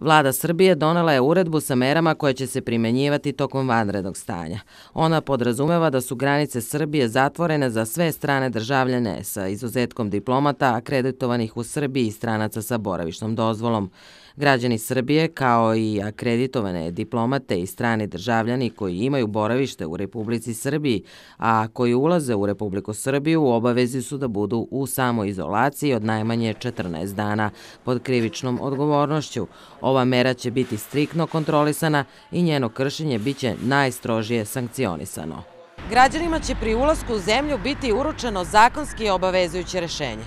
Vlada Srbije donela je uredbu sa merama koje će se primenjivati tokom vanrednog stanja. Ona podrazumeva da su granice Srbije zatvorene za sve strane državljane sa izuzetkom diplomata akreditovanih u Srbiji i stranaca sa boravišnom dozvolom. Građani Srbije, kao i akreditovane diplomate i strani državljani koji imaju boravište u Republici Srbiji, a koji ulaze u Republiku Srbiju, u obavezi su da budu u samoizolaciji od najmanje 14 dana pod krivičnom odgovornošću. Ova mera će biti striktno kontrolisana i njeno kršenje biće najstrožije sankcionisano. Građanima će pri ulasku u zemlju biti uručeno zakonski obavezujuće rešenje.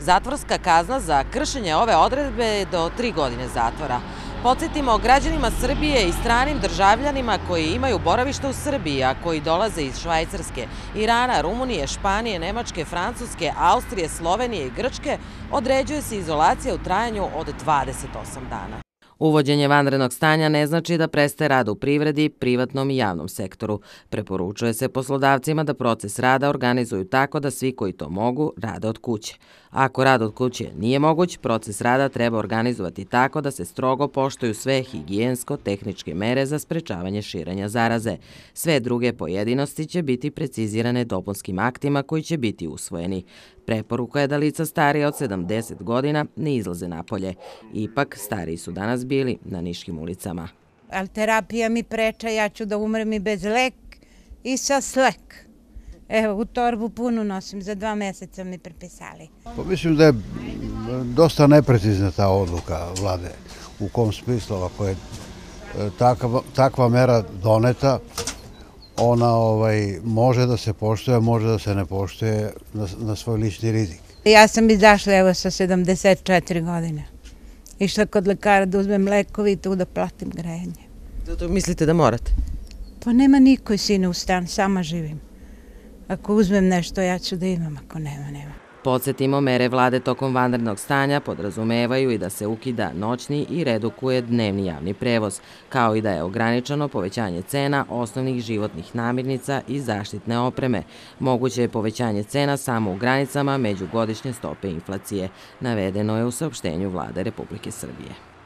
Zatvorska kazna za kršenje ove odredbe je do tri godine zatvora. Podsjetimo građanima Srbije i stranim državljanima koji imaju boravište u Srbiji, a koji dolaze iz Švajcarske, Irana, Rumunije, Španije, Nemačke, Francuske, Austrije, Slovenije i Grčke, određuje se izolacija u trajanju od 28 dana. Uvođenje vanrednog stanja ne znači da prestaje rad u privredi, privatnom i javnom sektoru. Preporučuje se poslodavcima da proces rada organizuju tako da svi koji to mogu rade od kuće. Ako rad od kuće nije moguć, proces rada treba organizovati tako da se strogo poštuju sve higijensko-tehničke mere za sprečavanje širenja zaraze. Sve druge pojedinosti će biti precizirane dopunskim aktima koji će biti usvojeni. Preporuka je da lica starije od 70 godina ne izlaze napolje. Ipak, stariji su danas bili na niškim ulicama. Ali terapija mi preča, ja ću da umrem i bez lek i sa slek. Evo, u torbu punu nosim, za dva meseca mi prepisali. Pa mislim da je dosta neprecizna ta odluka vlade, u kom smislu ako je e, takva, takva mera doneta, ona ovaj, može da se poštuje, može da se ne poštuje na, na svoj lični rizik. Ja sam izašla evo sa 74 godine. Išla kod lekara da uzmem lekovi i tu da platim grejanje. Zato mislite da morate? Pa nema nikoj sine u stan, sama živim. Ako uzmem nešto ja ću da imam, ako nema, nema. Podsetimo, mere vlade tokom vanrednog stanja podrazumevaju i da se ukida noćni i redukuje dnevni javni prevoz, kao i da je ograničeno povećanje cena osnovnih životnih namirnica i zaštitne opreme. Moguće je povećanje cena samo u granicama međugodišnje stope inflacije. Navedeno je u saopštenju vlade Republike Srbije.